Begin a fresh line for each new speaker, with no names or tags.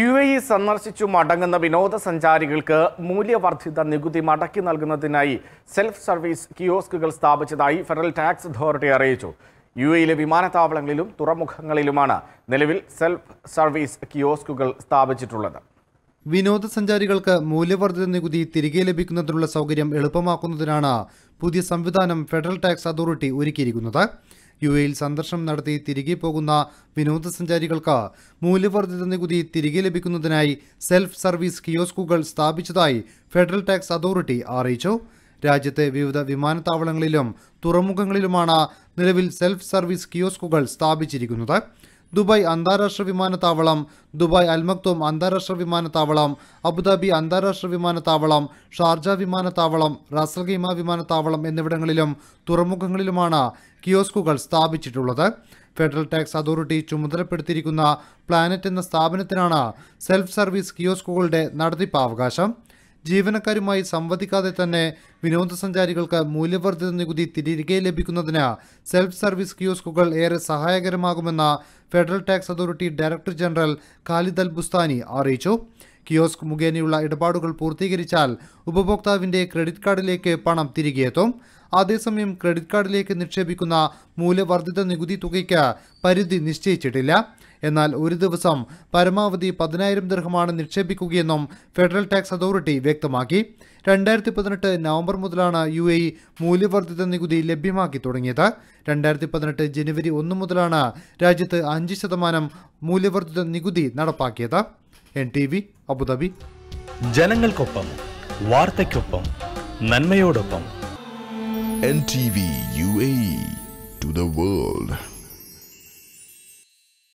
U A E സന്ദർശിച്ചു മടങ്ങുന്ന വിനോദസഞ്ചാരികൾക്ക് മൂല്യവർദ്ധിത നികുതി മടക്കി നൽകുന്നതിനായി സെൽഫ് സർവീസ് കിയോസ്കുകൾ സ്ഥാപിച്ചതായി ഫെഡറൽ ടാക്സ് അതോറിറ്റി അറിയിച്ചു യു എയിലെ വിമാനത്താവളങ്ങളിലും തുറമുഖങ്ങളിലുമാണ് നിലവിൽ സെൽഫ് സർവീസ് കിയോസ്കുകൾ സ്ഥാപിച്ചിട്ടുള്ളത്
വിനോദസഞ്ചാരികൾക്ക് മൂല്യവർദ്ധിത നികുതി തിരികെ ലഭിക്കുന്നതിനുള്ള സൗകര്യം എളുപ്പമാക്കുന്നതിനാണ് പുതിയ സംവിധാനം ഫെഡറൽ ടാക്സ് അതോറിറ്റി ഒരുക്കിയിരിക്കുന്നത് യു എയിൽ സന്ദർശനം നടത്തി തിരികെ പോകുന്ന വിനോദസഞ്ചാരികൾക്ക് മൂല്യവർദ്ധിത നികുതി തിരികെ ലഭിക്കുന്നതിനായി സെൽഫ് സർവീസ് കിയോസ്കുകൾ സ്ഥാപിച്ചതായി ഫെഡറൽ ടാക്സ് അതോറിറ്റി അറിയിച്ചു രാജ്യത്തെ വിവിധ വിമാനത്താവളങ്ങളിലും തുറമുഖങ്ങളിലുമാണ് നിലവിൽ സെൽഫ് സർവീസ് കിയോസ്കുകൾ സ്ഥാപിച്ചിരിക്കുന്നത് ദുബായ് അന്താരാഷ്ട്ര വിമാനത്താവളം ദുബായ് അൽമക്തോം അന്താരാഷ്ട്ര വിമാനത്താവളം അബുദാബി അന്താരാഷ്ട്ര വിമാനത്താവളം ഷാർജ വിമാനത്താവളം റാസൽ വിമാനത്താവളം എന്നിവിടങ്ങളിലും തുറമുഖങ്ങളിലുമാണ് കിയോസ്കുകൾ സ്ഥാപിച്ചിട്ടുള്ളത് ഫെഡറൽ ടാക്സ് അതോറിറ്റി ചുമതലപ്പെടുത്തിയിരിക്കുന്ന പ്ലാനറ്റ് എന്ന സ്ഥാപനത്തിനാണ് സെൽഫ് സർവീസ് കിയോസ്കുകളുടെ നടത്തിപ്പ് അവകാശം ജീവനക്കാരുമായി സംവദിക്കാതെ തന്നെ വിനോദസഞ്ചാരികൾക്ക് മൂല്യവർദ്ധിത നികുതി തിരികെ ലഭിക്കുന്നതിന് സെൽഫ് സർവീസ് ക്യൂസ്കുകൾ ഏറെ സഹായകരമാകുമെന്ന് federal tax authority director general Khalid Al Bustani അറിയിച്ചു കിയോസ്ക് മുഖേനയുള്ള ഇടപാടുകൾ പൂർത്തീകരിച്ചാൽ ഉപഭോക്താവിന്റെ ക്രെഡിറ്റ് കാർഡിലേക്ക് പണം തിരികെ എത്തും അതേസമയം ക്രെഡിറ്റ് കാർഡിലേക്ക് നിക്ഷേപിക്കുന്ന മൂല്യവർദ്ധിത നികുതി തുകയ്ക്ക് പരിധി നിശ്ചയിച്ചിട്ടില്ല എന്നാൽ ഒരു ദിവസം പരമാവധി പതിനായിരം ദീർഘമാണ് നിക്ഷേപിക്കുകയെന്നും ഫെഡറൽ ടാക്സ് അതോറിറ്റി വ്യക്തമാക്കി രണ്ടായിരത്തി പതിനെട്ട് നവംബർ മുതലാണ് യു എ മൂല്യവർദ്ധിത നികുതി ലഭ്യമാക്കി തുടങ്ങിയത് രണ്ടായിരത്തി പതിനെട്ട് ജനുവരി ഒന്ന് മുതലാണ് രാജ്യത്ത് അഞ്ച് ശതമാനം മൂല്യവർദ്ധിത നികുതി നടപ്പാക്കിയത് എൻ ടി വി അബുദാബി ജനങ്ങൾക്കൊപ്പം വാർത്തയ്ക്കൊപ്പം
നന്മയോടൊപ്പം N T V U A to the world